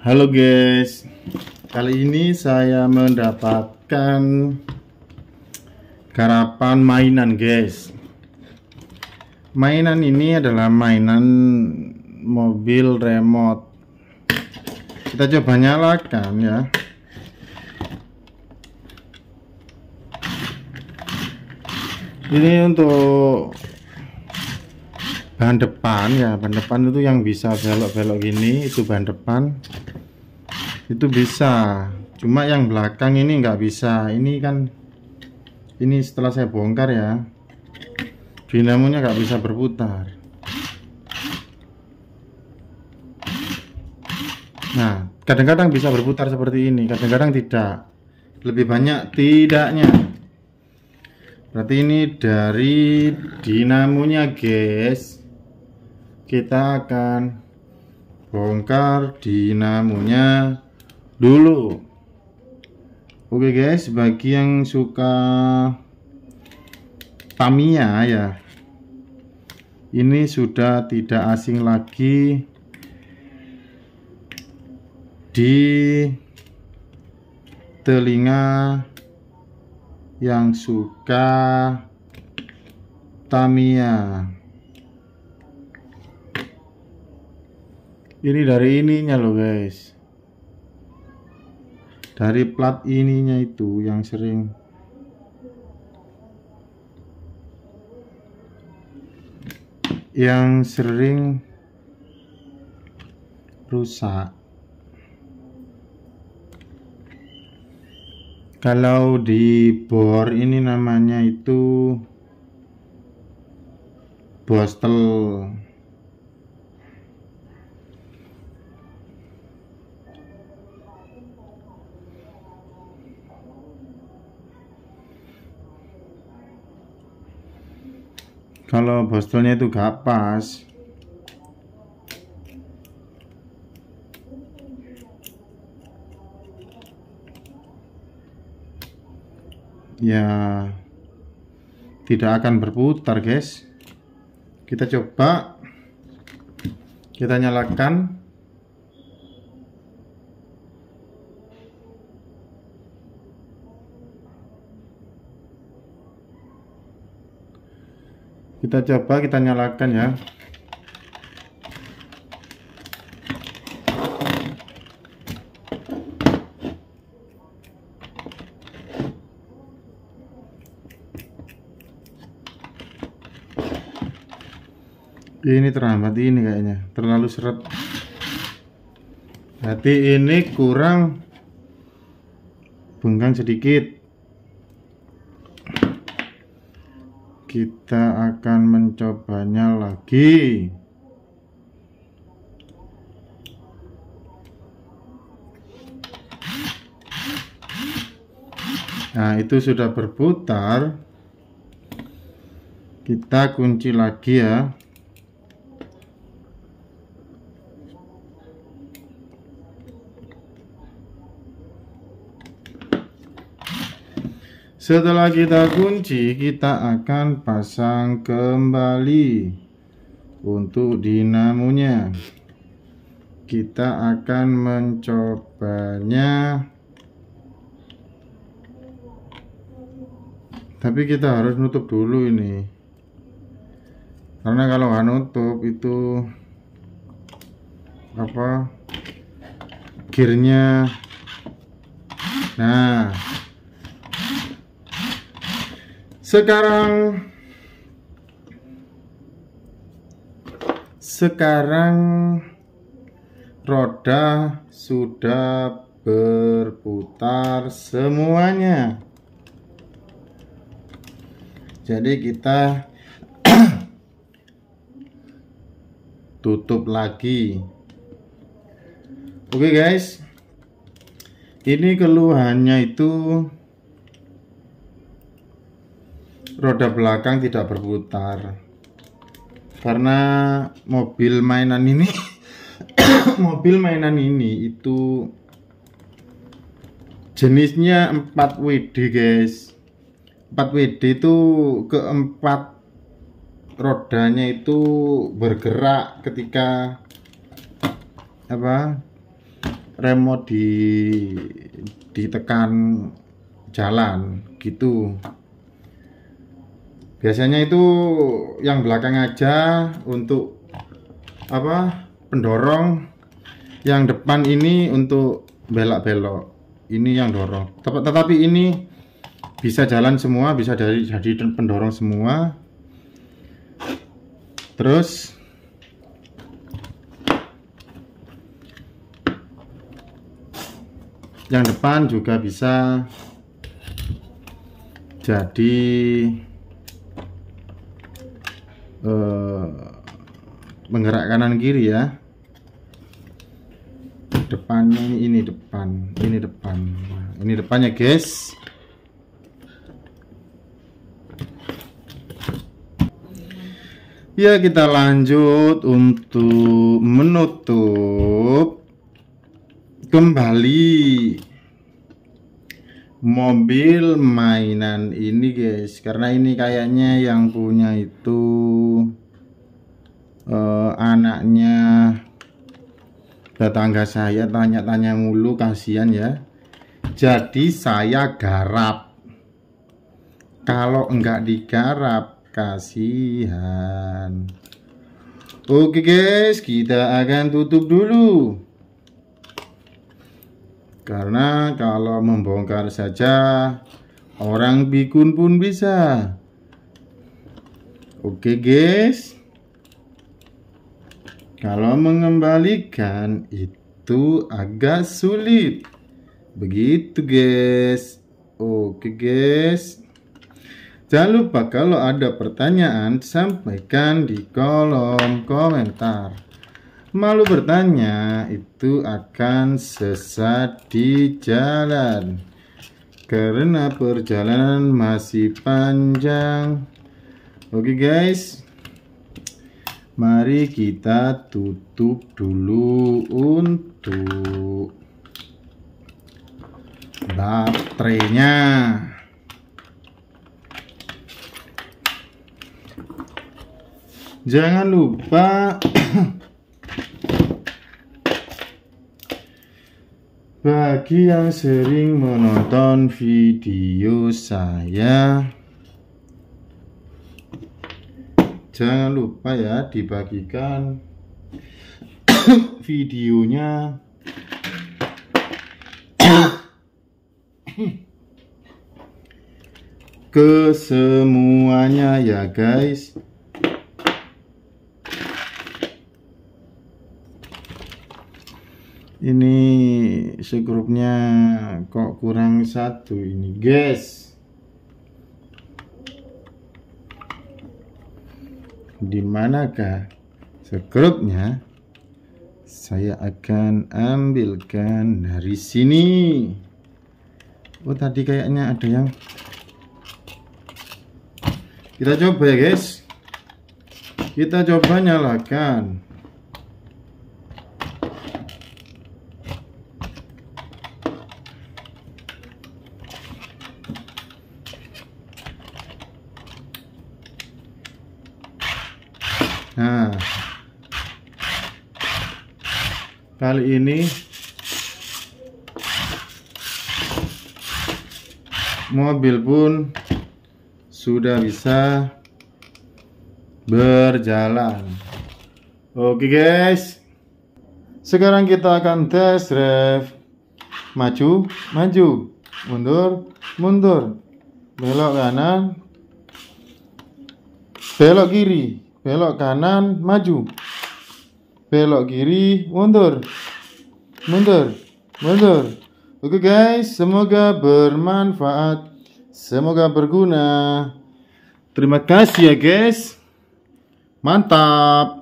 Halo guys, kali ini saya mendapatkan Garapan mainan guys. Mainan ini adalah mainan mobil remote. Kita coba nyalakan ya. Ini untuk bahan depan ya, bahan depan itu yang bisa belok-belok gini itu bahan depan itu bisa cuma yang belakang ini nggak bisa ini kan ini setelah saya bongkar ya dinamonya nggak bisa berputar nah kadang-kadang bisa berputar seperti ini kadang-kadang tidak lebih banyak tidaknya berarti ini dari dinamonya guys kita akan bongkar dinamonya dulu oke guys bagi yang suka Tamiya ya ini sudah tidak asing lagi di telinga yang suka Tamiya ini dari ininya loh guys dari plat ininya itu yang sering yang sering rusak kalau di bor ini namanya itu bostel kalau bostelnya itu gak pas ya tidak akan berputar guys kita coba kita nyalakan kita coba kita nyalakan ya ini terlambat ini kayaknya terlalu seret berarti ini kurang bengkang sedikit kita akan mencobanya lagi nah itu sudah berputar kita kunci lagi ya Setelah kita kunci, kita akan pasang kembali untuk dinamonya. Kita akan mencobanya. Tapi kita harus nutup dulu ini. Karena kalau nggak nutup itu apa? kirnya? Nah, sekarang sekarang roda sudah berputar semuanya jadi kita tutup lagi oke okay guys ini keluhannya itu roda belakang tidak berputar karena mobil mainan ini mobil mainan ini itu jenisnya 4WD guys 4WD itu keempat rodanya itu bergerak ketika apa remo di ditekan jalan gitu biasanya itu yang belakang aja untuk apa pendorong yang depan ini untuk belak-belok ini yang dorong Tep tetapi ini bisa jalan semua bisa dari jadi pendorong semua terus yang depan juga bisa jadi Eh, menggerak kanan kiri ya depannya ini, ini depan ini depan nah, ini depannya guys ya kita lanjut untuk menutup kembali mobil mainan ini guys karena ini kayaknya yang punya itu uh, anaknya tetangga saya tanya-tanya mulu kasihan ya jadi saya garap kalau enggak digarap kasihan oke guys kita akan tutup dulu karena kalau membongkar saja orang bikun pun bisa. Oke guys. Kalau mengembalikan itu agak sulit. Begitu guys. Oke guys. Jangan lupa kalau ada pertanyaan sampaikan di kolom komentar. Malu bertanya itu akan sesat di jalan karena perjalanan masih panjang. Oke guys, mari kita tutup dulu untuk baterainya. Jangan lupa Bagi yang sering menonton video saya Jangan lupa ya dibagikan videonya ke semuanya ya guys ini segrupnya kok kurang satu ini guys dimanakah segrupnya saya akan ambilkan dari sini Oh tadi kayaknya ada yang kita coba ya guys kita coba nyalakan Nah, kali ini mobil pun sudah bisa berjalan. Oke guys, sekarang kita akan tes rev maju, maju, mundur, mundur, belok kanan, belok kiri, belok kanan, maju. Belok kiri, mundur. Mundur, mundur. Oke guys, semoga bermanfaat. Semoga berguna. Terima kasih ya guys. Mantap.